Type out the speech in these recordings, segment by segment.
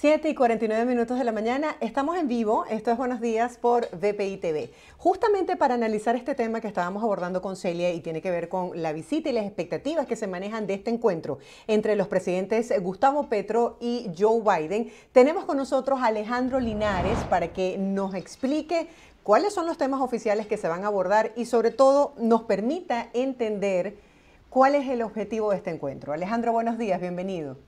7 y 49 minutos de la mañana, estamos en vivo, esto es Buenos Días por VPI TV. Justamente para analizar este tema que estábamos abordando con Celia y tiene que ver con la visita y las expectativas que se manejan de este encuentro entre los presidentes Gustavo Petro y Joe Biden, tenemos con nosotros a Alejandro Linares para que nos explique cuáles son los temas oficiales que se van a abordar y sobre todo nos permita entender cuál es el objetivo de este encuentro. Alejandro, buenos días, bienvenido.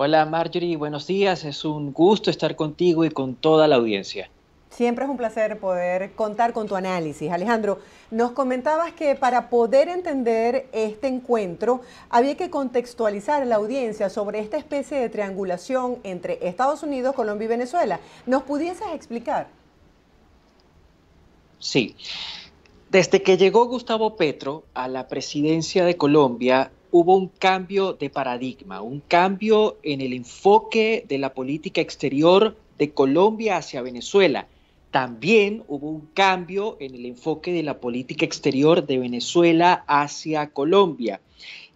Hola Marjorie, buenos días. Es un gusto estar contigo y con toda la audiencia. Siempre es un placer poder contar con tu análisis. Alejandro, nos comentabas que para poder entender este encuentro había que contextualizar la audiencia sobre esta especie de triangulación entre Estados Unidos, Colombia y Venezuela. ¿Nos pudieses explicar? Sí. Desde que llegó Gustavo Petro a la presidencia de Colombia, hubo un cambio de paradigma, un cambio en el enfoque de la política exterior de Colombia hacia Venezuela. También hubo un cambio en el enfoque de la política exterior de Venezuela hacia Colombia.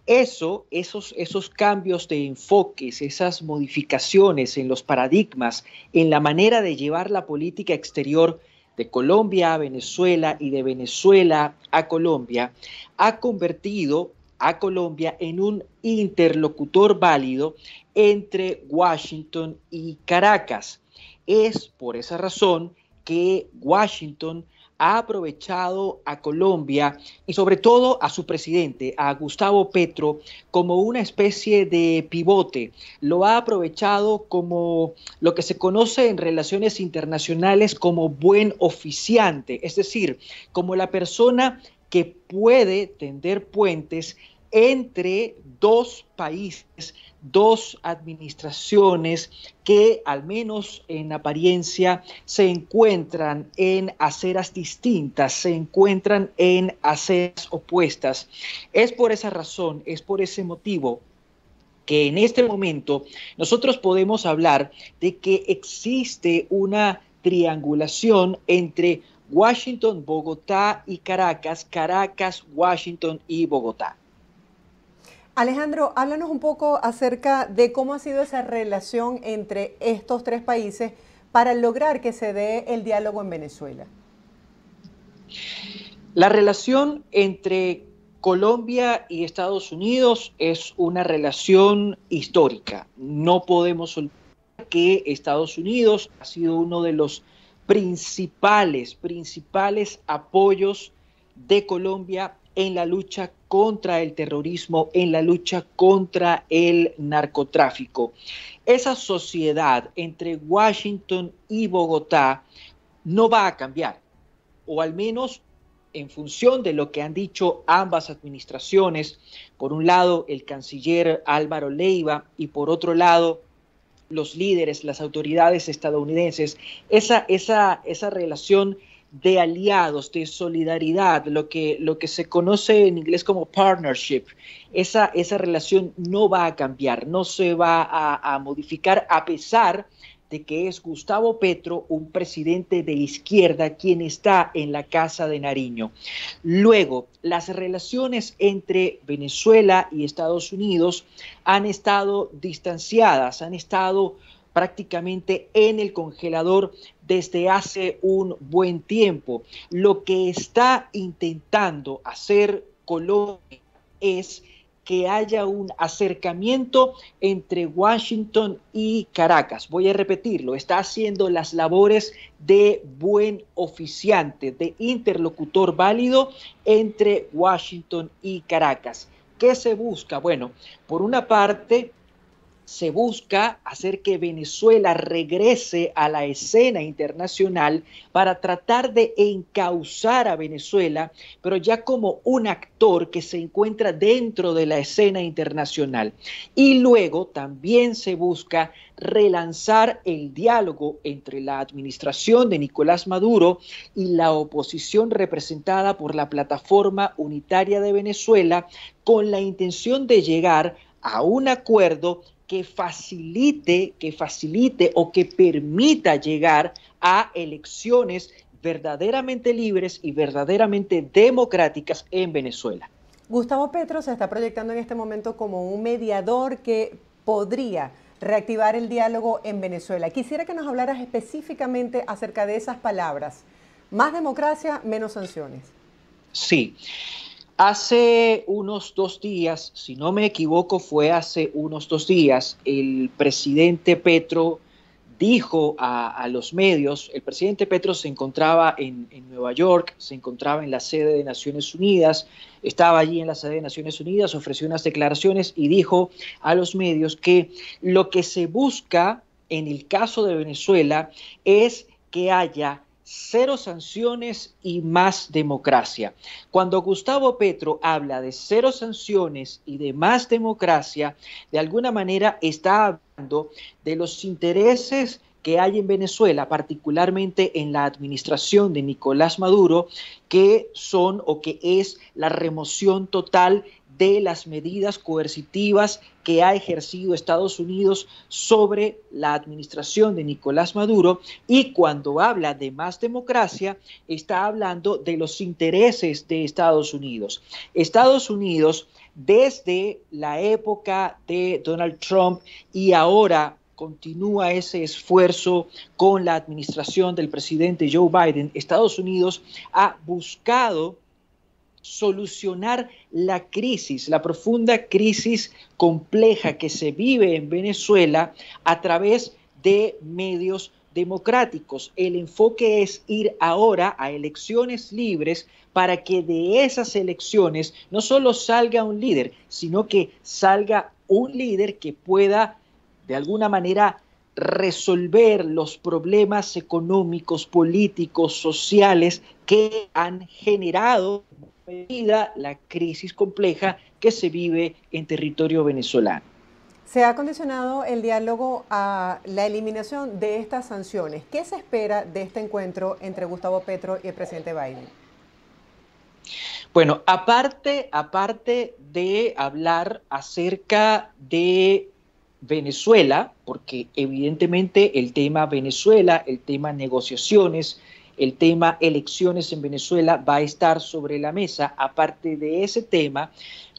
Eso, esos, esos cambios de enfoques, esas modificaciones en los paradigmas, en la manera de llevar la política exterior de Colombia a Venezuela y de Venezuela a Colombia, ha convertido a Colombia en un interlocutor válido entre Washington y Caracas. Es por esa razón que Washington ha aprovechado a Colombia y sobre todo a su presidente, a Gustavo Petro, como una especie de pivote. Lo ha aprovechado como lo que se conoce en relaciones internacionales como buen oficiante, es decir, como la persona que puede tender puentes entre dos países, dos administraciones que al menos en apariencia se encuentran en aceras distintas, se encuentran en aceras opuestas. Es por esa razón, es por ese motivo que en este momento nosotros podemos hablar de que existe una triangulación entre Washington, Bogotá y Caracas, Caracas, Washington y Bogotá. Alejandro, háblanos un poco acerca de cómo ha sido esa relación entre estos tres países para lograr que se dé el diálogo en Venezuela. La relación entre Colombia y Estados Unidos es una relación histórica. No podemos olvidar que Estados Unidos ha sido uno de los principales, principales apoyos de Colombia en la lucha contra el terrorismo, en la lucha contra el narcotráfico. Esa sociedad entre Washington y Bogotá no va a cambiar, o al menos en función de lo que han dicho ambas administraciones, por un lado el canciller Álvaro Leiva y por otro lado los líderes, las autoridades estadounidenses, esa, esa, esa relación de aliados, de solidaridad, lo que, lo que se conoce en inglés como partnership. Esa, relación no va a cambiar, no se va a, a modificar a pesar de que es Gustavo Petro, un presidente de izquierda, quien está en la Casa de Nariño. Luego, las relaciones entre Venezuela y Estados Unidos han estado distanciadas, han estado prácticamente en el congelador desde hace un buen tiempo. Lo que está intentando hacer Colombia es que haya un acercamiento entre Washington y Caracas. Voy a repetirlo, está haciendo las labores de buen oficiante, de interlocutor válido entre Washington y Caracas. ¿Qué se busca? Bueno, por una parte, se busca hacer que Venezuela regrese a la escena internacional para tratar de encauzar a Venezuela, pero ya como un actor que se encuentra dentro de la escena internacional. Y luego también se busca relanzar el diálogo entre la administración de Nicolás Maduro y la oposición representada por la Plataforma Unitaria de Venezuela con la intención de llegar a un acuerdo que facilite, que facilite o que permita llegar a elecciones verdaderamente libres y verdaderamente democráticas en Venezuela. Gustavo Petro se está proyectando en este momento como un mediador que podría reactivar el diálogo en Venezuela. Quisiera que nos hablaras específicamente acerca de esas palabras. Más democracia, menos sanciones. Sí. Hace unos dos días, si no me equivoco, fue hace unos dos días, el presidente Petro dijo a, los medios, el presidente Petro se encontraba en, en, Nueva York, se encontraba en la sede de Naciones Unidas, estaba allí en la sede de Naciones Unidas, ofreció unas declaraciones y dijo a los medios que lo que se busca en el caso de Venezuela es que haya cero sanciones y más democracia. Cuando Gustavo Petro habla de cero sanciones y de más democracia, de alguna manera está hablando de los intereses que hay en Venezuela, particularmente en la administración de Nicolás Maduro, que son o que es la remoción total de las medidas coercitivas que ha ejercido Estados Unidos sobre la administración de Nicolás Maduro y cuando habla de más democracia, está hablando de los intereses de Estados Unidos. Estados Unidos, desde la época de Donald Trump y ahora continúa ese esfuerzo con la administración del presidente Joe Biden, Estados Unidos ha buscado solucionar la crisis, la profunda crisis compleja que se vive en Venezuela a través de medios democráticos. El enfoque es ir ahora a elecciones libres para que de esas elecciones no solo salga un líder, sino que salga un líder que pueda de alguna manera resolver los problemas económicos, políticos, sociales que han generado la crisis compleja que se vive en territorio venezolano. Se ha condicionado el diálogo a la eliminación de estas sanciones. ¿Qué se espera de este encuentro entre Gustavo Petro y el presidente Biden? Bueno, aparte, aparte de hablar acerca de Venezuela, porque evidentemente el tema Venezuela, el tema negociaciones, el tema elecciones en Venezuela va a estar sobre la mesa. Aparte de ese tema,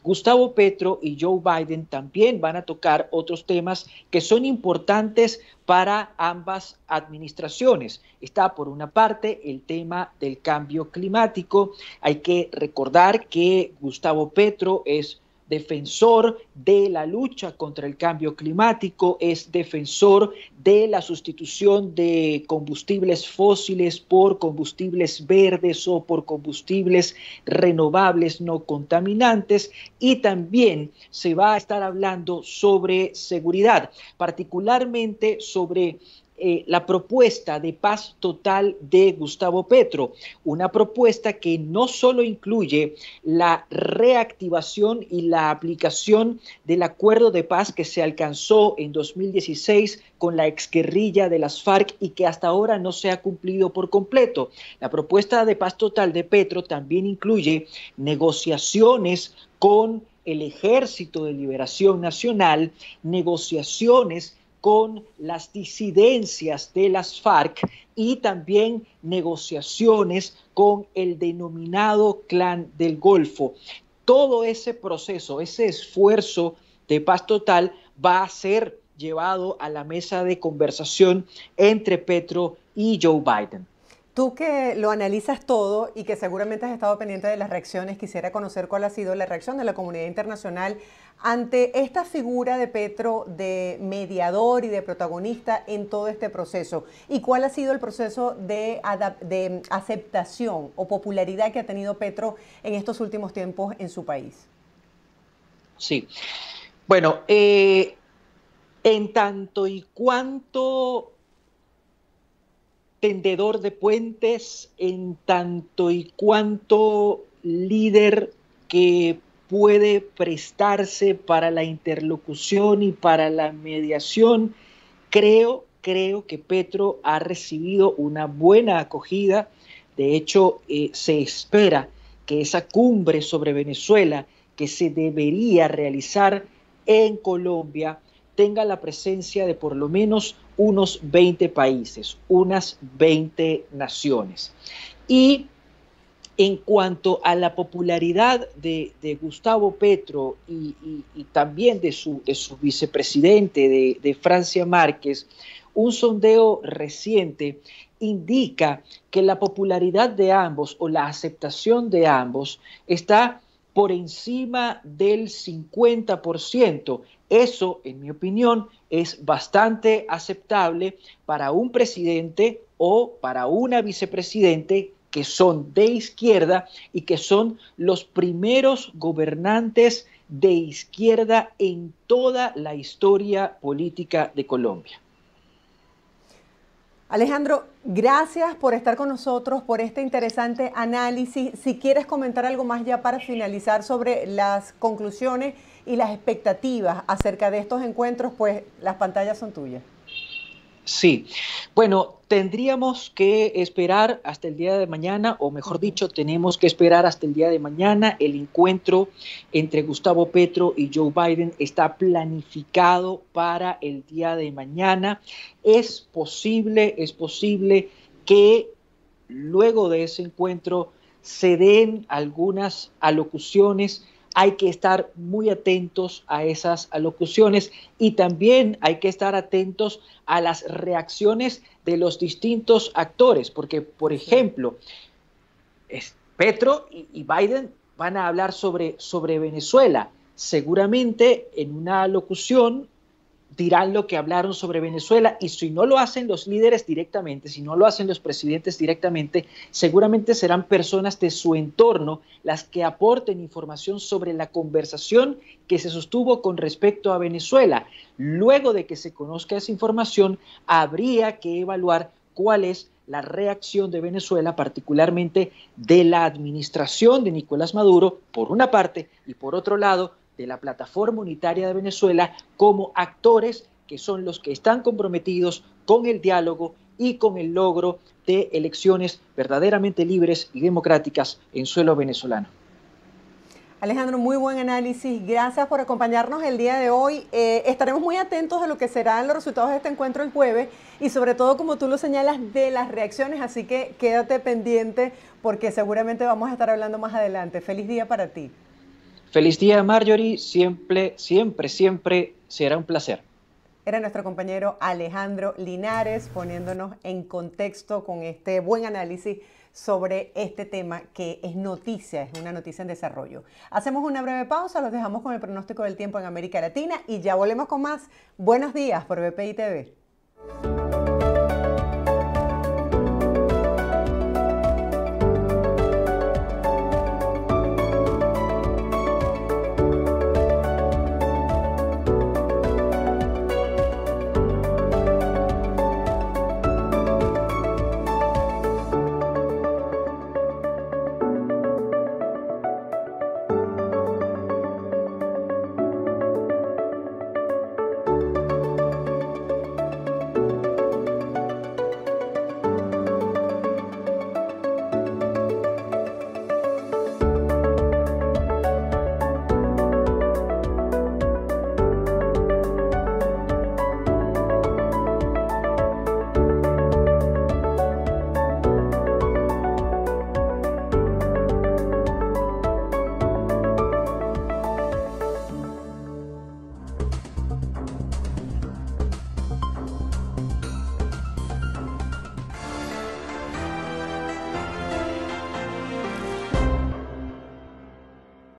Gustavo Petro y Joe Biden también van a tocar otros temas que son importantes para ambas administraciones. Está por una parte el tema del cambio climático. Hay que recordar que Gustavo Petro es defensor de la lucha contra el cambio climático, es defensor de la sustitución de combustibles fósiles por combustibles verdes o por combustibles renovables no contaminantes y también se va a estar hablando sobre seguridad, particularmente sobre eh, la propuesta de paz total de Gustavo Petro, una propuesta que no solo incluye la reactivación y la aplicación del acuerdo de paz que se alcanzó en 2016 con la exguerrilla de las FARC y que hasta ahora no se ha cumplido por completo. La propuesta de paz total de Petro también incluye negociaciones con el Ejército de Liberación Nacional, negociaciones con las disidencias de las FARC y también negociaciones con el denominado Clan del Golfo. Todo ese proceso, ese esfuerzo de paz total va a ser llevado a la mesa de conversación entre Petro y Joe Biden. Tú que lo analizas todo y que seguramente has estado pendiente de las reacciones, quisiera conocer cuál ha sido la reacción de la comunidad internacional ante esta figura de Petro de mediador y de protagonista en todo este proceso y cuál ha sido el proceso de, aceptación o popularidad que ha tenido Petro en estos últimos tiempos en su país. Sí. Bueno, eh, en tanto y cuanto vendedor de puentes en tanto y cuanto líder que puede prestarse para la interlocución y para la mediación. Creo, creo que Petro ha recibido una buena acogida. De hecho, eh, se espera que esa cumbre sobre Venezuela que se debería realizar en Colombia tenga la presencia de por lo menos unos 20 países, unas 20 naciones. Y en cuanto a la popularidad de, Gustavo Petro y, también de su, vicepresidente, de Francia Márquez, un sondeo reciente indica que la popularidad de ambos o la aceptación de ambos está por encima del 50%. Eso, en mi opinión, es bastante aceptable para un presidente o para una vicepresidente que son de izquierda y que son los primeros gobernantes de izquierda en toda la historia política de Colombia. Alejandro, gracias por estar con nosotros, por este interesante análisis. Si quieres comentar algo más ya para finalizar sobre las conclusiones y las expectativas acerca de estos encuentros, pues las pantallas son tuyas. Sí, bueno, tendríamos que esperar hasta el día de mañana, o mejor dicho, tenemos que esperar hasta el día de mañana. El encuentro entre Gustavo Petro y Joe Biden está planificado para el día de mañana. Es posible, es posible que luego de ese encuentro se den algunas alocuciones hay que estar muy atentos a esas alocuciones y también hay que estar atentos a las reacciones de los distintos actores, porque, por ejemplo, Petro y, Biden van a hablar sobre, sobre Venezuela. Seguramente en una alocución dirán lo que hablaron sobre Venezuela y si no lo hacen los líderes directamente, si no lo hacen los presidentes directamente, seguramente serán personas de su entorno las que aporten información sobre la conversación que se sostuvo con respecto a Venezuela. Luego de que se conozca esa información, habría que evaluar cuál es la reacción de Venezuela, particularmente de la administración de Nicolás Maduro, por una parte, y por otro lado, de la Plataforma Unitaria de Venezuela como actores que son los que están comprometidos con el diálogo y con el logro de elecciones verdaderamente libres y democráticas en suelo venezolano. Alejandro, muy buen análisis. Gracias por acompañarnos el día de hoy. Eh, estaremos muy atentos a lo que serán los resultados de este encuentro el jueves y sobre todo, como tú lo señalas, de las reacciones. Así que quédate pendiente porque seguramente vamos a estar hablando más adelante. Feliz día para ti. Feliz día, Marjorie. Siempre, siempre, siempre será un placer. Era nuestro compañero Alejandro Linares poniéndonos en contexto con este buen análisis sobre este tema que es noticia, es una noticia en desarrollo. Hacemos una breve pausa, los dejamos con el pronóstico del tiempo en América Latina y ya volvemos con más. Buenos días por BPI TV.